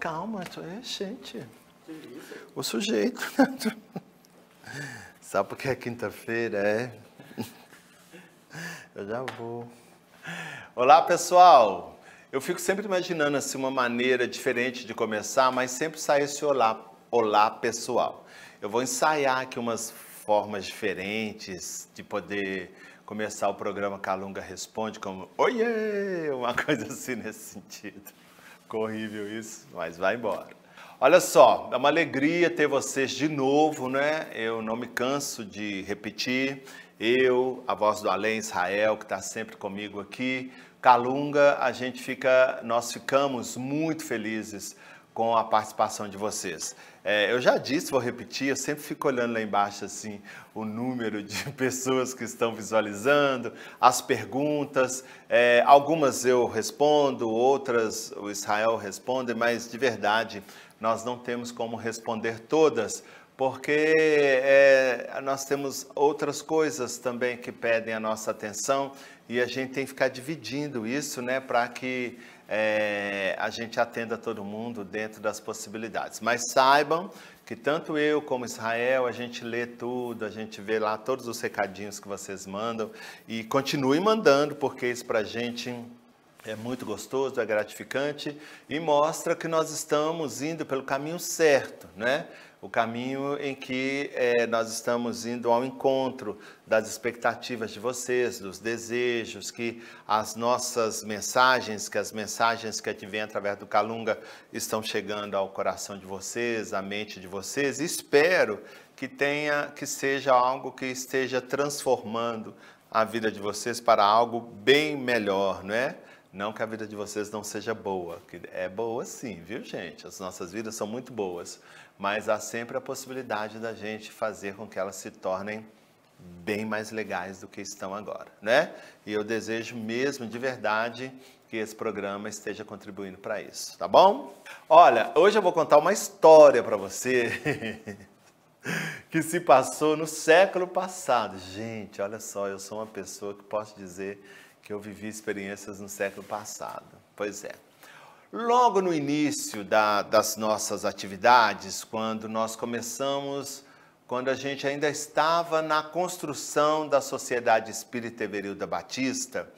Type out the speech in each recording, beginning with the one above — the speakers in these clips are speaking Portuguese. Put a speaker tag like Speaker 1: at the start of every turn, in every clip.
Speaker 1: calma. É, gente. O sujeito. Né? Sabe porque é quinta-feira, é? Eu já vou. Olá, pessoal. Eu fico sempre imaginando assim uma maneira diferente de começar, mas sempre sai esse olá, olá, pessoal. Eu vou ensaiar aqui umas formas diferentes de poder começar o programa Calunga Responde, como oiê, uma coisa assim nesse sentido. Ficou horrível isso, mas vai embora. Olha só, é uma alegria ter vocês de novo, né? Eu não me canso de repetir. Eu, a voz do Além Israel, que está sempre comigo aqui. Calunga, a gente fica, nós ficamos muito felizes com a participação de vocês. É, eu já disse, vou repetir, eu sempre fico olhando lá embaixo assim o número de pessoas que estão visualizando, as perguntas. É, algumas eu respondo, outras o Israel responde, mas de verdade nós não temos como responder todas, porque é, nós temos outras coisas também que pedem a nossa atenção e a gente tem que ficar dividindo isso, né, para que é, a gente atenda todo mundo dentro das possibilidades. Mas saibam que tanto eu como Israel, a gente lê tudo, a gente vê lá todos os recadinhos que vocês mandam e continue mandando, porque isso para a gente é muito gostoso, é gratificante e mostra que nós estamos indo pelo caminho certo, né? o caminho em que é, nós estamos indo ao encontro das expectativas de vocês, dos desejos, que as nossas mensagens, que as mensagens que advêm através do Calunga estão chegando ao coração de vocês, à mente de vocês. Espero que tenha, que seja algo que esteja transformando a vida de vocês para algo bem melhor, não é? Não que a vida de vocês não seja boa, que é boa sim, viu gente? As nossas vidas são muito boas, mas há sempre a possibilidade da gente fazer com que elas se tornem bem mais legais do que estão agora, né? E eu desejo mesmo de verdade que esse programa esteja contribuindo para isso, tá bom? Olha, hoje eu vou contar uma história para você que se passou no século passado. Gente, olha só, eu sou uma pessoa que posso dizer que eu vivi experiências no século passado. Pois é. Logo no início da, das nossas atividades, quando nós começamos, quando a gente ainda estava na construção da Sociedade Espírita Everilda Batista,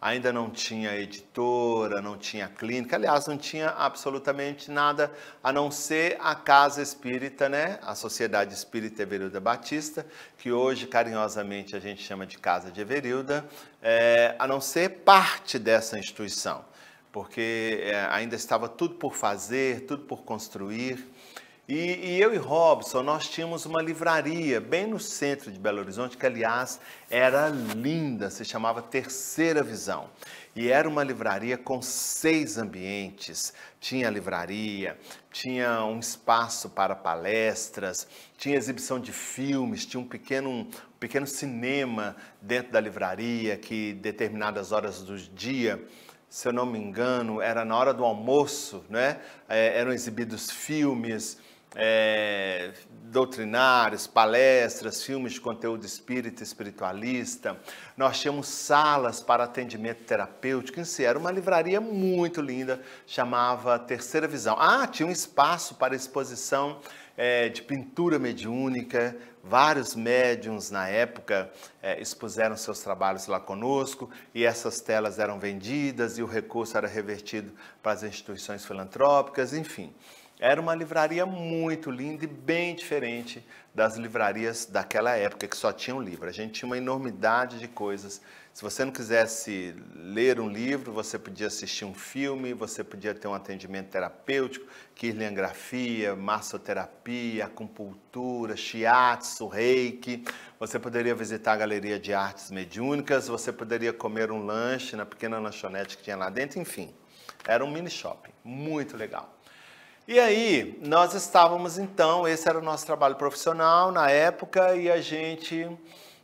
Speaker 1: ainda não tinha editora, não tinha clínica, aliás, não tinha absolutamente nada a não ser a Casa Espírita, né? A Sociedade Espírita Everilda Batista, que hoje carinhosamente a gente chama de Casa de Everilda, é, a não ser parte dessa instituição porque é, ainda estava tudo por fazer, tudo por construir. E, e, eu e Robson, nós tínhamos uma livraria bem no centro de Belo Horizonte, que aliás era linda, se chamava Terceira Visão. E era uma livraria com seis ambientes. Tinha livraria, tinha um espaço para palestras, tinha exibição de filmes, tinha um pequeno, pequeno cinema dentro da livraria que determinadas horas do dia se eu não me engano, era na hora do almoço, né? É, eram exibidos filmes é, doutrinários, palestras, filmes de conteúdo espírita, espiritualista. Nós tínhamos salas para atendimento terapêutico. Em si, era uma livraria muito linda, chamava Terceira Visão. Ah, tinha um espaço para exposição é, de pintura mediúnica, vários médiums na época é, expuseram seus trabalhos lá conosco e essas telas eram vendidas e o recurso era revertido para as instituições filantrópicas, enfim. Era uma livraria muito linda e bem diferente das livrarias daquela época que só tinham livro. A gente tinha uma enormidade de coisas se você não quisesse ler um livro, você podia assistir um filme, você podia ter um atendimento terapêutico, quirliangrafia, massoterapia, acupuntura, shiatsu, reiki. Você poderia visitar a galeria de artes mediúnicas, você poderia comer um lanche na pequena lanchonete que tinha lá dentro, enfim. Era um mini shopping, muito legal. E aí, nós estávamos então, esse era o nosso trabalho profissional na época e a gente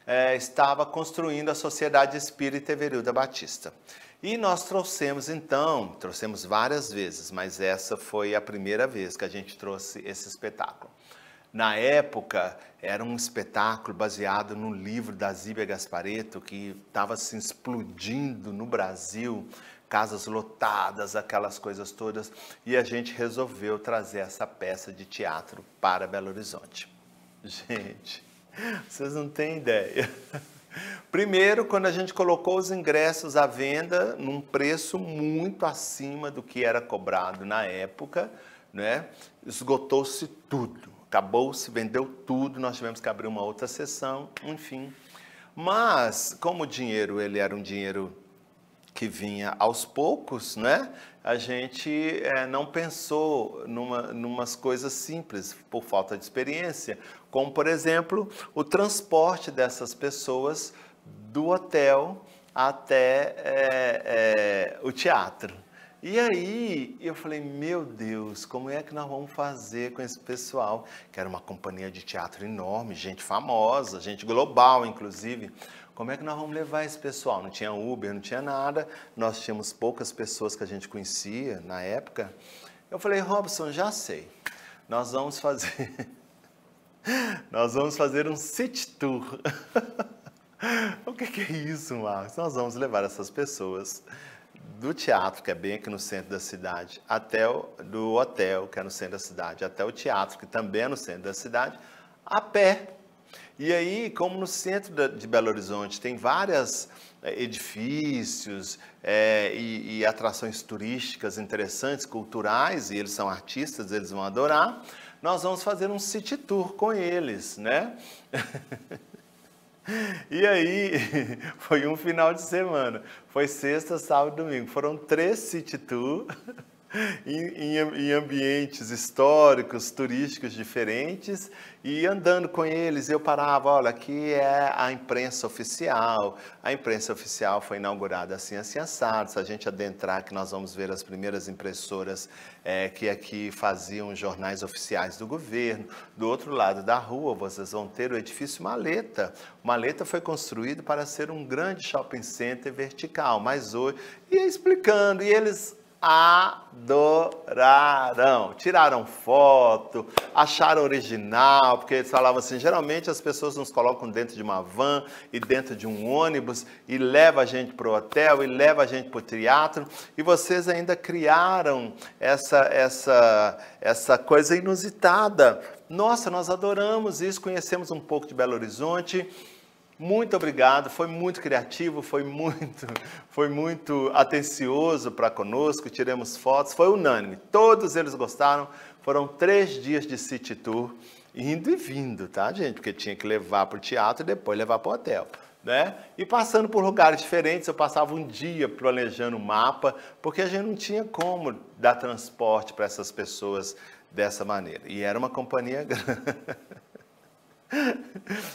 Speaker 1: é, estava construindo a Sociedade Espírita Everilda Batista. E nós trouxemos então, trouxemos várias vezes, mas essa foi a primeira vez que a gente trouxe esse espetáculo. Na época, era um espetáculo baseado no livro da Zíbia Gaspareto, que estava se assim, explodindo no Brasil, casas lotadas, aquelas coisas todas, e a gente resolveu trazer essa peça de teatro para Belo Horizonte. Gente, vocês não têm ideia. Primeiro, quando a gente colocou os ingressos à venda num preço muito acima do que era cobrado na época, né? esgotou-se tudo. Acabou-se, vendeu tudo, nós tivemos que abrir uma outra sessão, enfim. Mas, como o dinheiro ele era um dinheiro que vinha aos poucos, né? A gente é, não pensou numa, numas coisas simples por falta de experiência, como por exemplo o transporte dessas pessoas do hotel até é, é, o teatro. E aí eu falei, meu Deus, como é que nós vamos fazer com esse pessoal? Que era uma companhia de teatro enorme, gente famosa, gente global, inclusive. Como é que nós vamos levar esse pessoal? Não tinha Uber, não tinha nada, nós tínhamos poucas pessoas que a gente conhecia na época. Eu falei, Robson, já sei. Nós vamos fazer. nós vamos fazer um city tour. o que, que é isso, Marcos? Nós vamos levar essas pessoas do teatro, que é bem aqui no centro da cidade, até o, do hotel, que é no centro da cidade, até o teatro, que também é no centro da cidade, a pé. E aí, como no centro de Belo Horizonte tem várias eh, edifícios é, e, e atrações turísticas interessantes, culturais, e eles são artistas, eles vão adorar, nós vamos fazer um city tour com eles, né? E aí, foi um final de semana. Foi sexta, sábado e domingo. Foram três city tour. em, em, em, ambientes históricos, turísticos diferentes e andando com eles. Eu parava, olha, aqui é a imprensa oficial. A imprensa oficial foi inaugurada assim, assim, assado. Se a gente adentrar que nós vamos ver as primeiras impressoras é, que aqui faziam jornais oficiais do governo. Do outro lado da rua, vocês vão ter o edifício Maleta. Maleta foi construído para ser um grande shopping center vertical, mas hoje... E explicando, e eles adoraram. Tiraram foto, acharam original, porque eles falavam assim: geralmente as pessoas nos colocam dentro de uma van e dentro de um ônibus e leva a gente para o hotel e leva a gente para o teatro. E vocês ainda criaram essa, essa, essa coisa inusitada. Nossa, nós adoramos isso, conhecemos um pouco de Belo Horizonte muito obrigado, foi muito criativo, foi muito, foi muito atencioso para conosco, tiramos fotos, foi unânime. Todos eles gostaram. Foram três dias de city tour, indo e vindo, tá, gente? Porque tinha que levar para o teatro e depois levar para o hotel. Né? E passando por lugares diferentes, eu passava um dia planejando o mapa, porque a gente não tinha como dar transporte para essas pessoas dessa maneira. E era uma companhia grande.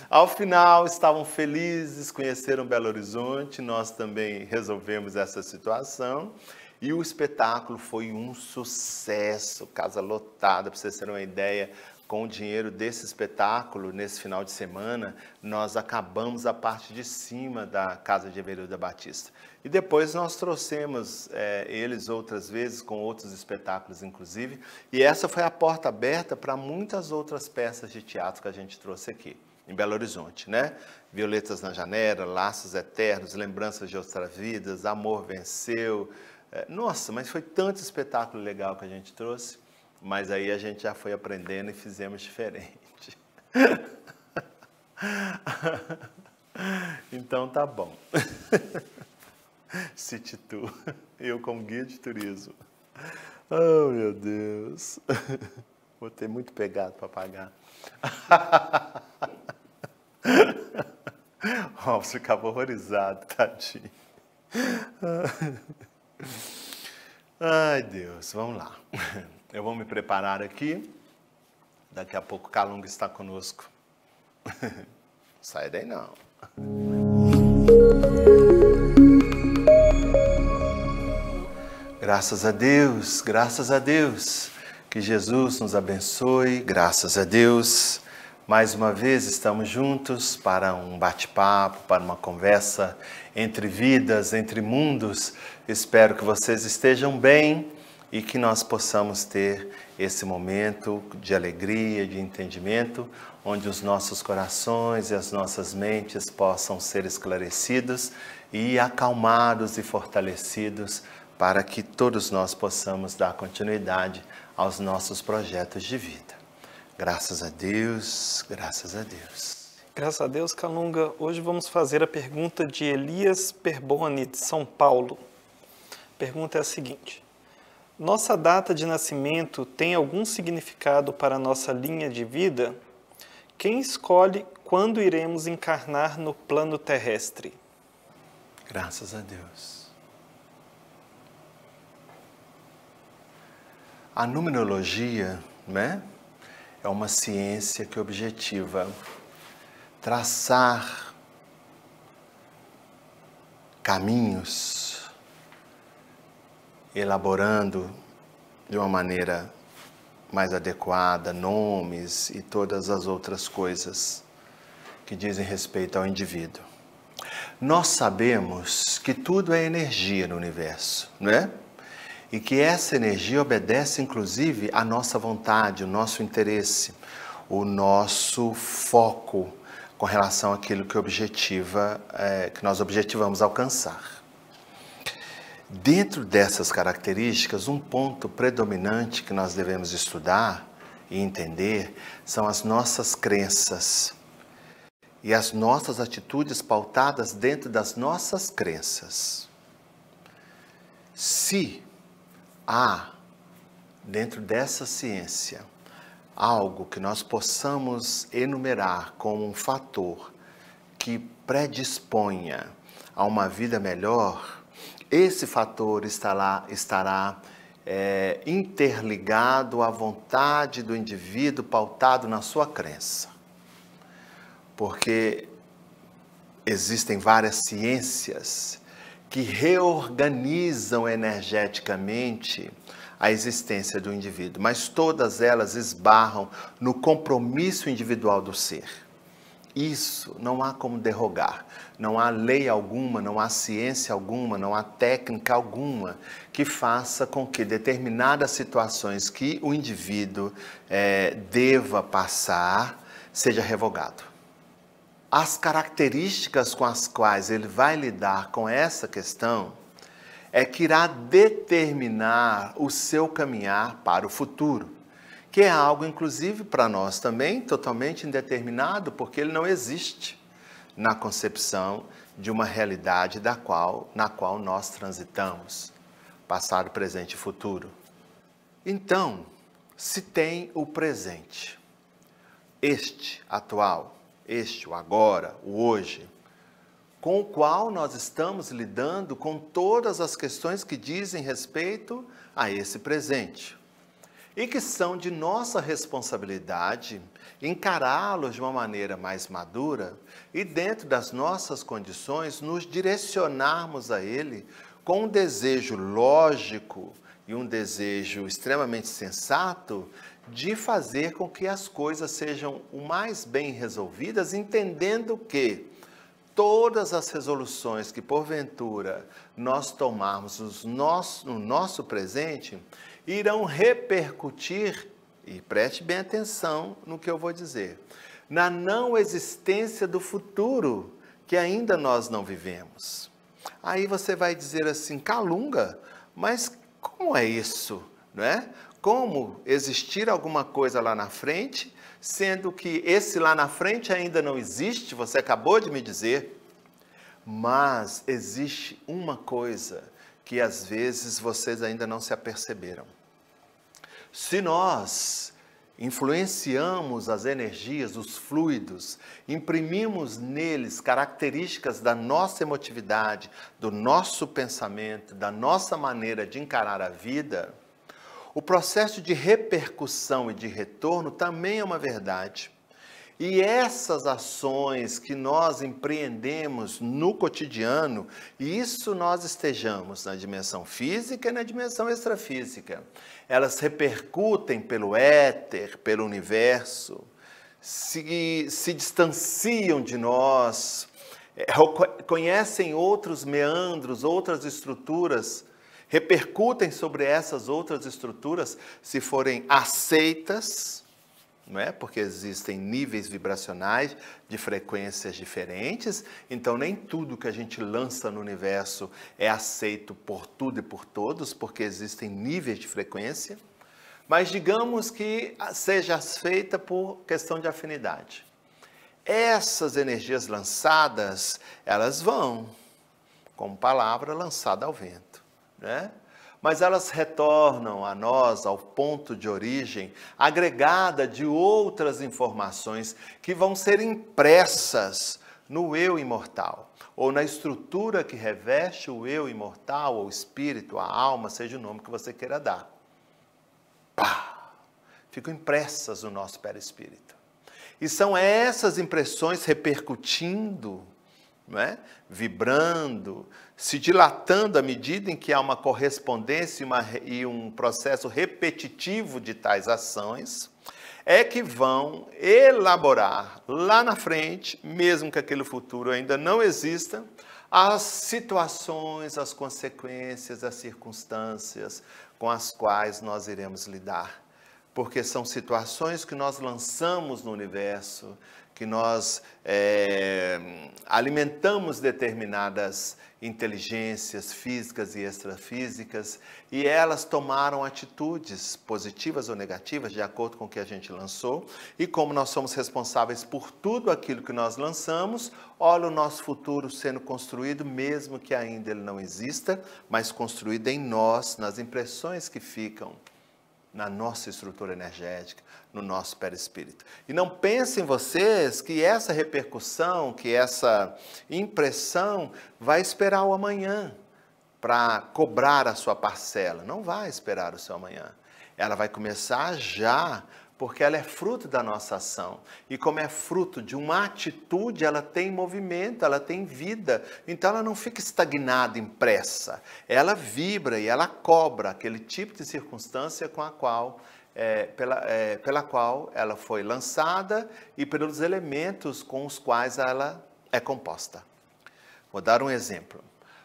Speaker 1: Ao final, estavam felizes, conheceram Belo Horizonte, nós também resolvemos essa situação. E o espetáculo foi um sucesso, casa lotada, para vocês terem uma ideia, com o dinheiro desse espetáculo, nesse final de semana, nós acabamos a parte de cima da Casa de Everilda Batista. E depois nós trouxemos é, eles outras vezes, com outros espetáculos, inclusive, e essa foi a porta aberta para muitas outras peças de teatro que a gente trouxe aqui em Belo Horizonte, né? Violetas na Janela, Laços Eternos, Lembranças de Outras Vidas, Amor Venceu. É, nossa, mas foi tanto espetáculo legal que a gente trouxe. Mas aí a gente já foi aprendendo e fizemos diferente. então tá bom. City Tour, eu como guia de turismo. Oh, meu Deus. Vou ter muito pegado para pagar. Ó, oh, ficava horrorizado, tadinho. Ai, Deus, vamos lá. Eu vou me preparar aqui. Daqui a pouco Calunga está conosco. Sai daí não. Graças a Deus, graças a Deus. Que Jesus nos abençoe, graças a Deus. Mais uma vez estamos juntos para um bate-papo, para uma conversa entre vidas, entre mundos. Espero que vocês estejam bem e que nós possamos ter esse momento de alegria, de entendimento, onde os nossos corações e as nossas mentes possam ser esclarecidos e acalmados e fortalecidos para que todos nós possamos dar continuidade aos nossos projetos de vida. Graças a Deus, graças a Deus. Graças a Deus, Calunga. Hoje vamos fazer a pergunta de Elias Perboni, de São Paulo. A pergunta é a seguinte: nossa data de nascimento tem algum significado para nossa linha de vida? Quem escolhe quando iremos encarnar no plano terrestre? Graças a Deus. A numerologia né, é uma ciência que é objetiva traçar caminhos elaborando de uma maneira mais adequada nomes e todas as outras coisas que dizem respeito ao indivíduo. Nós sabemos que tudo é energia no universo, não é? E que essa energia obedece inclusive à nossa vontade, o nosso interesse, o nosso foco com relação àquilo que objetiva, é, que nós objetivamos alcançar. Dentro dessas características, um ponto predominante que nós devemos estudar e entender são as nossas crenças e as nossas atitudes pautadas dentro das nossas crenças. Se há dentro dessa ciência algo que nós possamos enumerar como um fator que predisponha a uma vida melhor, esse fator estará, estará é, interligado à vontade do indivíduo, pautado na sua crença. Porque existem várias ciências que reorganizam energeticamente a existência do indivíduo, mas todas elas esbarram no compromisso individual do ser. Isso não há como derrogar. Não há lei alguma, não há ciência alguma, não há técnica alguma que faça com que determinadas situações que o indivíduo é, deva passar seja revogado. As características com as quais ele vai lidar com essa questão é que irá determinar o seu caminhar para o futuro que é algo, inclusive, para nós também totalmente indeterminado, porque ele não existe na concepção de uma realidade da qual, na qual nós transitamos, passado, presente e futuro. Então, se tem o presente, este atual, este o agora, o hoje, com o qual nós estamos lidando com todas as questões que dizem respeito a esse presente e que são de nossa responsabilidade encará-los de uma maneira mais madura e, dentro das nossas condições, nos direcionarmos a ele com um desejo lógico e um desejo extremamente sensato de fazer com que as coisas sejam o mais bem resolvidas, entendendo que todas as resoluções que porventura nós tomarmos no nosso, presente, irão repercutir, e preste bem atenção no que eu vou dizer, na não existência do futuro que ainda nós não vivemos. Aí você vai dizer assim, calunga, mas como é isso, não é? Como existir alguma coisa lá na frente, sendo que esse lá na frente ainda não existe, você acabou de me dizer. Mas existe uma coisa que às vezes vocês ainda não se aperceberam. Se nós influenciamos as energias, os fluidos, imprimimos neles características da nossa emotividade, do nosso pensamento, da nossa maneira de encarar a vida, o processo de repercussão e de retorno também é uma verdade. E essas ações que nós empreendemos no cotidiano, isso nós estejamos na dimensão física e na dimensão extrafísica. Elas repercutem pelo éter, pelo universo, se, se distanciam de nós, é, conhecem outros meandros, outras estruturas, repercutem sobre essas outras estruturas se forem aceitas não é? Porque existem níveis vibracionais de frequências diferentes, então nem tudo que a gente lança no universo é aceito por tudo e por todos, porque existem níveis de frequência. Mas digamos que seja feita por questão de afinidade. Essas energias lançadas, elas vão como palavra lançada ao vento, né? mas elas retornam a nós, ao ponto de origem, agregada de outras informações que vão ser impressas no eu imortal, ou na estrutura que reveste o eu imortal, ou espírito, a alma, seja o nome que você queira dar. Pá! Ficam impressas no nosso perispírito. E são essas impressões repercutindo, não é? vibrando, se dilatando à medida em que há uma correspondência e, uma, e um processo repetitivo de tais ações, é que vão elaborar lá na frente, mesmo que aquele futuro ainda não exista, as situações, as consequências, as circunstâncias com as quais nós iremos lidar. Porque são situações que nós lançamos no universo, que nós é, alimentamos determinadas inteligências físicas e extrafísicas, e elas tomaram atitudes positivas ou negativas de acordo com o que a gente lançou. E como nós somos responsáveis por tudo aquilo que nós lançamos, olha o nosso futuro sendo construído, mesmo que ainda ele não exista, mas construído em nós, nas impressões que ficam na nossa estrutura energética, no nosso perispírito. E não pensem vocês que essa repercussão, que essa impressão vai esperar o amanhã para cobrar a sua parcela. Não vai esperar o seu amanhã. Ela vai começar já porque ela é fruto da nossa ação. E como é fruto de uma atitude, ela tem movimento, ela tem vida. Então ela não fica estagnada, impressa. Ela vibra e ela cobra aquele tipo de circunstância com a qual é, pela, é, pela qual ela foi lançada e pelos elementos com os quais ela é composta. Vou dar um exemplo.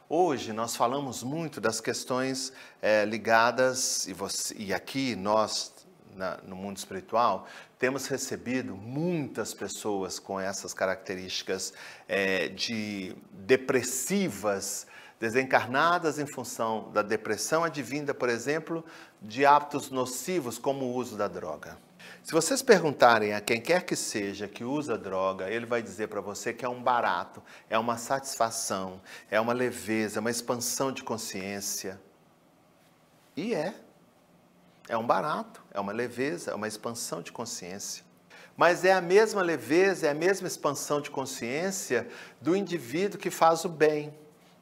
Speaker 1: Hoje nós falamos muito das questões é, ligadas, e, você, e aqui nós na, no mundo espiritual, temos recebido muitas pessoas com essas características é, de depressivas, desencarnadas em função da depressão advinda, por exemplo, de hábitos nocivos como o uso da droga. Se vocês perguntarem a quem quer que seja que usa droga, ele vai dizer para você que é um barato, é uma satisfação, é uma leveza, uma expansão de consciência. E é. É um barato, é uma leveza, é uma expansão de consciência. Mas é a mesma leveza, é a mesma expansão de consciência do indivíduo que faz o bem,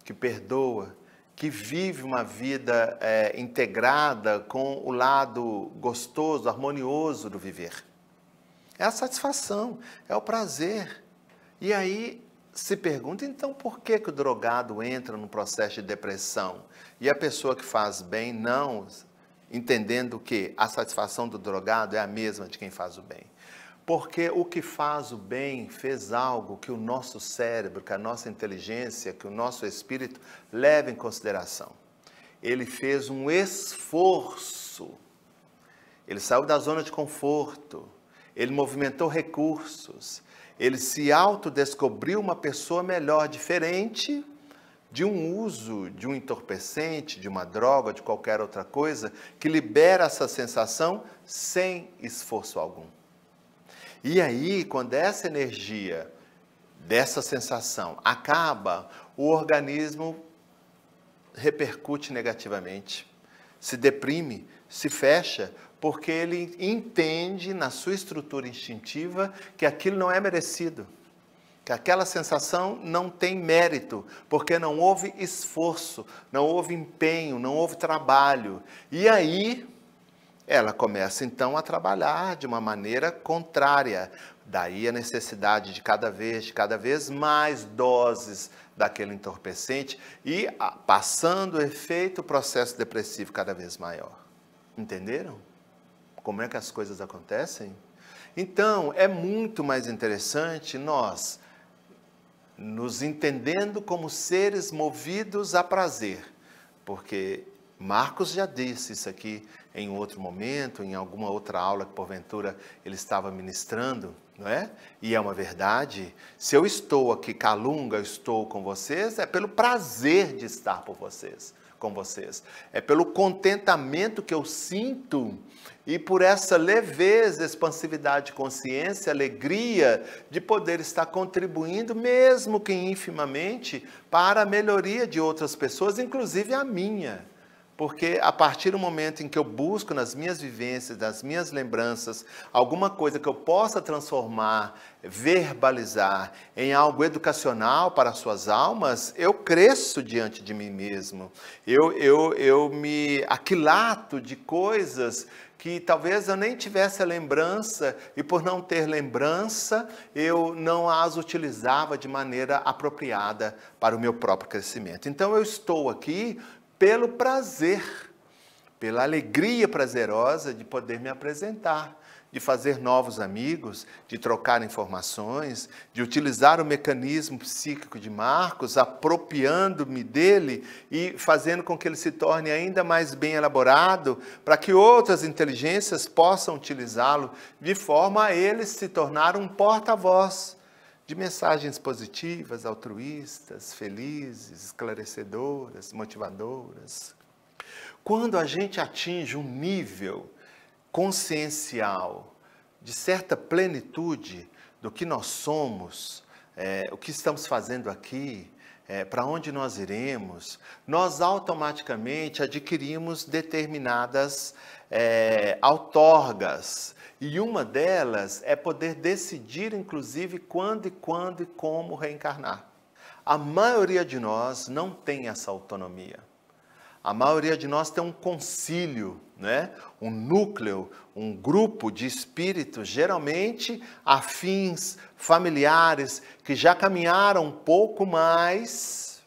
Speaker 1: que perdoa, que vive uma vida é, integrada com o lado gostoso, harmonioso do viver. É a satisfação, é o prazer. E aí se pergunta, então, por que, que o drogado entra num processo de depressão? E a pessoa que faz bem, não, entendendo que a satisfação do drogado é a mesma de quem faz o bem. Porque o que faz o bem fez algo que o nosso cérebro, que a nossa inteligência, que o nosso espírito leva em consideração. Ele fez um esforço. Ele saiu da zona de conforto. Ele movimentou recursos. Ele se autodescobriu uma pessoa melhor, diferente de um uso de um entorpecente, de uma droga, de qualquer outra coisa, que libera essa sensação sem esforço algum. E aí, quando essa energia dessa sensação acaba, o organismo repercute negativamente, se deprime, se fecha, porque ele entende na sua estrutura instintiva que aquilo não é merecido que aquela sensação não tem mérito, porque não houve esforço, não houve empenho, não houve trabalho. E aí ela começa então a trabalhar de uma maneira contrária. Daí a necessidade de cada vez, de cada vez mais doses daquele entorpecente e ah, passando o efeito, o processo depressivo cada vez maior. Entenderam? Como é que as coisas acontecem? Então, é muito mais interessante nós nos entendendo como seres movidos a prazer, porque Marcos já disse isso aqui em outro momento, em alguma outra aula que porventura ele estava ministrando, não é? E é uma verdade. Se eu estou aqui calunga, estou com vocês, é pelo prazer de estar por vocês, com vocês. É pelo contentamento que eu sinto e por essa leveza, expansividade de consciência, alegria de poder estar contribuindo, mesmo que infimamente, para a melhoria de outras pessoas, inclusive a minha. Porque a partir do momento em que eu busco nas minhas vivências, nas minhas lembranças, alguma coisa que eu possa transformar, verbalizar em algo educacional para suas almas, eu cresço diante de mim mesmo. Eu, eu, eu me aquilato de coisas que talvez eu nem tivesse a lembrança e por não ter lembrança, eu não as utilizava de maneira apropriada para o meu próprio crescimento. Então eu estou aqui pelo prazer, pela alegria prazerosa de poder me apresentar de fazer novos amigos, de trocar informações, de utilizar o mecanismo psíquico de Marcos, apropriando-me dele e fazendo com que ele se torne ainda mais bem elaborado, para que outras inteligências possam utilizá-lo, de forma a ele se tornar um porta-voz de mensagens positivas, altruístas, felizes, esclarecedoras, motivadoras. Quando a gente atinge um nível consciencial, de certa plenitude do que nós somos, é, o que estamos fazendo aqui, é, para onde nós iremos, nós automaticamente adquirimos determinadas é, outorgas. E uma delas é poder decidir, inclusive, quando e quando e como reencarnar. A maioria de nós não tem essa autonomia. A maioria de nós tem um concílio, né? um núcleo, um grupo de espíritos, geralmente afins, familiares, que já caminharam um pouco mais,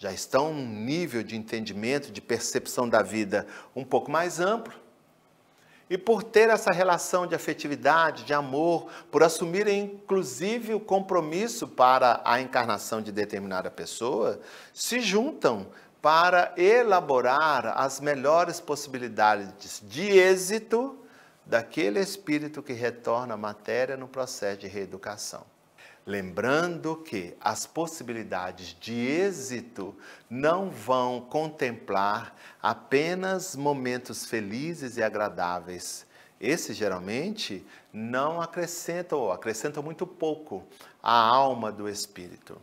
Speaker 1: já estão num nível de entendimento, de percepção da vida um pouco mais amplo. E por ter essa relação de afetividade, de amor, por assumirem inclusive o compromisso para a encarnação de determinada pessoa, se juntam para elaborar as melhores possibilidades de êxito daquele espírito que retorna à matéria no processo de reeducação. Lembrando que as possibilidades de êxito não vão contemplar apenas momentos felizes e agradáveis. Esses geralmente não acrescentam, ou acrescentam muito pouco à alma do espírito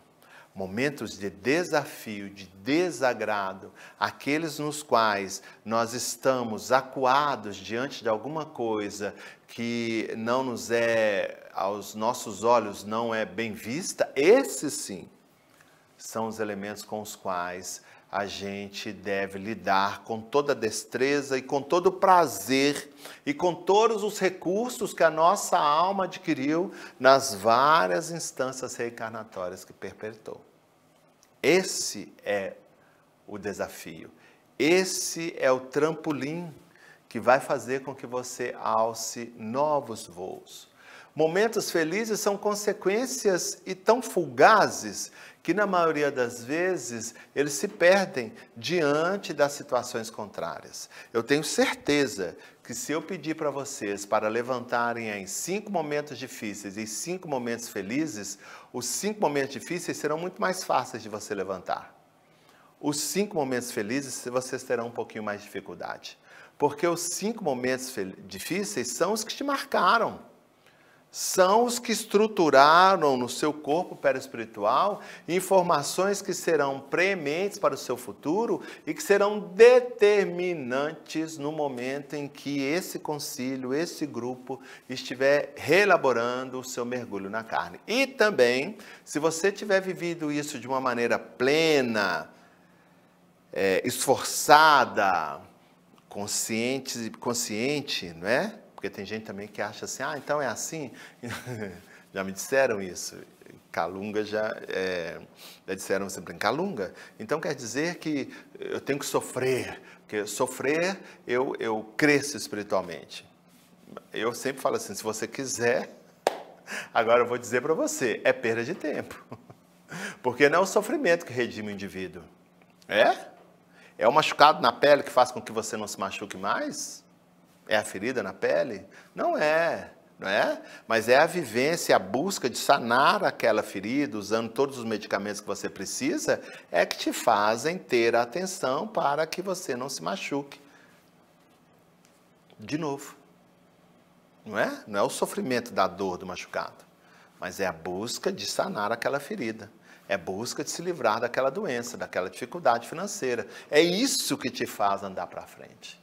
Speaker 1: momentos de desafio, de desagrado, aqueles nos quais nós estamos acuados diante de alguma coisa que não nos é, aos nossos olhos, não é bem vista, esses sim são os elementos com os quais a gente deve lidar com toda a destreza e com todo o prazer e com todos os recursos que a nossa alma adquiriu nas várias instâncias reencarnatórias que perpetuou. Esse é o desafio. Esse é o trampolim que vai fazer com que você alce novos voos. Momentos felizes são consequências e tão fugazes que na maioria das vezes eles se perdem diante das situações contrárias. Eu tenho certeza que se eu pedir para vocês para levantarem em cinco momentos difíceis e cinco momentos felizes, os cinco momentos difíceis serão muito mais fáceis de você levantar. Os cinco momentos felizes vocês terão um pouquinho mais de dificuldade, porque os cinco momentos difíceis são os que te marcaram são os que estruturaram no seu corpo perespiritual informações que serão prementes para o seu futuro e que serão determinantes no momento em que esse concílio, esse grupo estiver reelaborando o seu mergulho na carne. E também, se você tiver vivido isso de uma maneira plena, é, esforçada, consciente, consciente, não é? Porque tem gente também que acha assim, ah, então é assim. já me disseram isso. Calunga já, é, já disseram assim, Calunga, então quer dizer que eu tenho que sofrer, porque sofrer eu, eu cresço espiritualmente. Eu sempre falo assim, se você quiser, agora eu vou dizer para você, é perda de tempo. Porque não é o sofrimento que redime o indivíduo. É? É o machucado na pele que faz com que você não se machuque mais? É a ferida na pele? Não é, não é? Mas é a vivência, a busca de sanar aquela ferida, usando todos os medicamentos que você precisa, é que te fazem ter atenção para que você não se machuque. De novo. Não é? Não é o sofrimento da dor do machucado, mas é a busca de sanar aquela ferida. É busca de se livrar daquela doença, daquela dificuldade financeira. É isso que te faz andar para frente.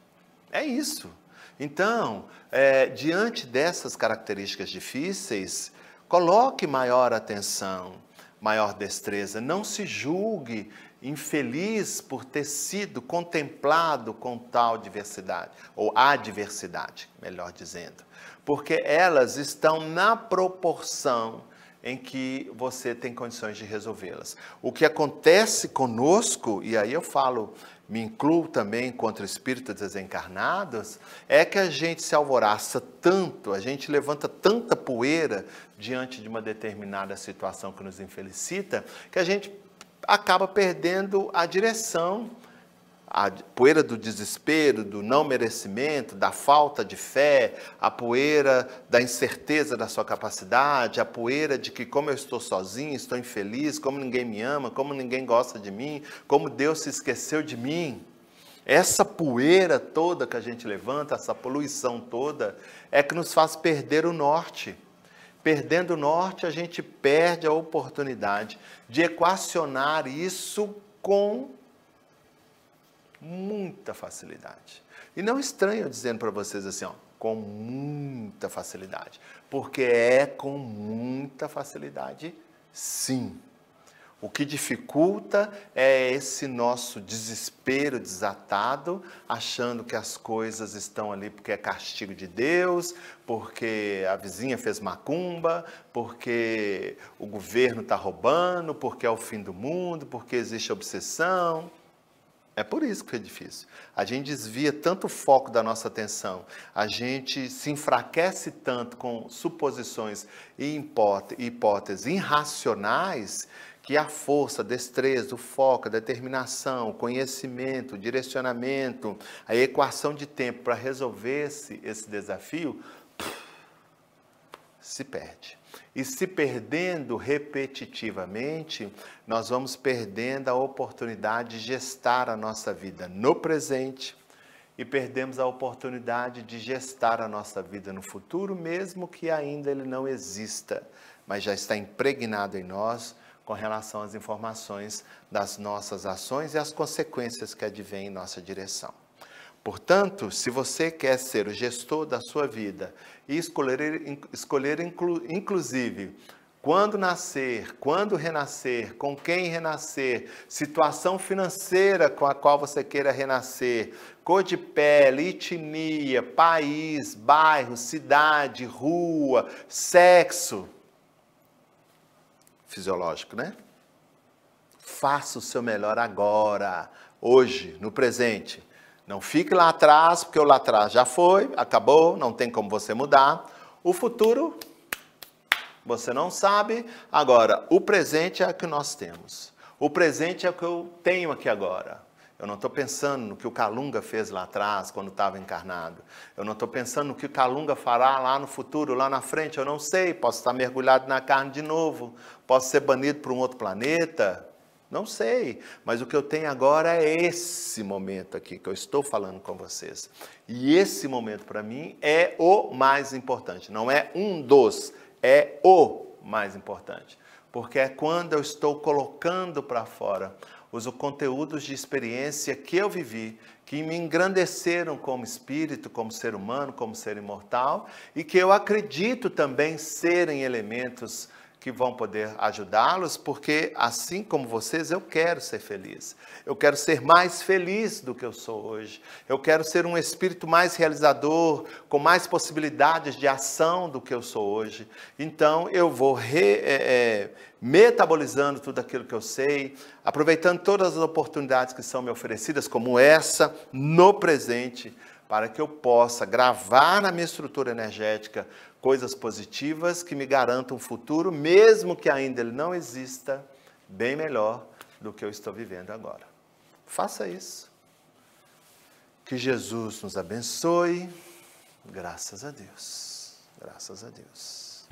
Speaker 1: É isso. Então, é, diante dessas características difíceis, coloque maior atenção, maior destreza. Não se julgue infeliz por ter sido contemplado com tal diversidade, ou adversidade, melhor dizendo, porque elas estão na proporção em que você tem condições de resolvê-las. O que acontece conosco, e aí eu falo me incluo também contra espíritos desencarnados, é que a gente se alvoraça tanto, a gente levanta tanta poeira diante de uma determinada situação que nos infelicita, que a gente acaba perdendo a direção a poeira do desespero, do não merecimento, da falta de fé, a poeira da incerteza da sua capacidade, a poeira de que, como eu estou sozinho, estou infeliz, como ninguém me ama, como ninguém gosta de mim, como Deus se esqueceu de mim. Essa poeira toda que a gente levanta, essa poluição toda, é que nos faz perder o norte. Perdendo o norte, a gente perde a oportunidade de equacionar isso com muita facilidade. E não estranho eu dizendo para vocês assim, ó, com muita facilidade, porque é com muita facilidade, sim. O que dificulta é esse nosso desespero desatado, achando que as coisas estão ali porque é castigo de Deus, porque a vizinha fez macumba, porque o governo está roubando, porque é o fim do mundo, porque existe obsessão. É por isso que foi é difícil. A gente desvia tanto o foco da nossa atenção, a gente se enfraquece tanto com suposições e hipóteses irracionais que a força, a destreza, o foco, a determinação, o conhecimento, o direcionamento, a equação de tempo para resolver esse, esse desafio se perde. E se perdendo repetitivamente, nós vamos perdendo a oportunidade de gestar a nossa vida no presente e perdemos a oportunidade de gestar a nossa vida no futuro, mesmo que ainda ele não exista, mas já está impregnado em nós com relação às informações das nossas ações e as consequências que advêm em nossa direção. Portanto, se você quer ser o gestor da sua vida e escolher, escolher inclu, inclusive quando nascer, quando renascer, com quem renascer, situação financeira com a qual você queira renascer, cor de pele, etnia, país, bairro, cidade, rua, sexo. Fisiológico, né? Faça o seu melhor agora, hoje, no presente não fique lá atrás, porque o lá atrás já foi, acabou, não tem como você mudar. O futuro, você não sabe. Agora, o presente é o que nós temos. O presente é o que eu tenho aqui agora. Eu não estou pensando no que o Calunga fez lá atrás, quando estava encarnado. Eu não estou pensando no que o Calunga fará lá no futuro, lá na frente. Eu não sei. Posso estar mergulhado na carne de novo. Posso ser banido para um outro planeta. Não sei, mas o que eu tenho agora é esse momento aqui que eu estou falando com vocês. E esse momento para mim é o mais importante. Não é um dos, é o mais importante. Porque é quando eu estou colocando para fora os conteúdos de experiência que eu vivi, que me engrandeceram como espírito, como ser humano, como ser imortal, e que eu acredito também serem elementos que vão poder ajudá-los, porque assim como vocês, eu quero ser feliz. Eu quero ser mais feliz do que eu sou hoje. Eu quero ser um espírito mais realizador, com mais possibilidades de ação do que eu sou hoje. Então, eu vou re, é, é, metabolizando tudo aquilo que eu sei, aproveitando todas as oportunidades que são me oferecidas, como essa, no presente, para que eu possa gravar na minha estrutura energética coisas positivas que me garantam um futuro, mesmo que ainda ele não exista, bem melhor do que eu estou vivendo agora. Faça isso. Que Jesus nos abençoe. Graças a Deus. Graças a Deus.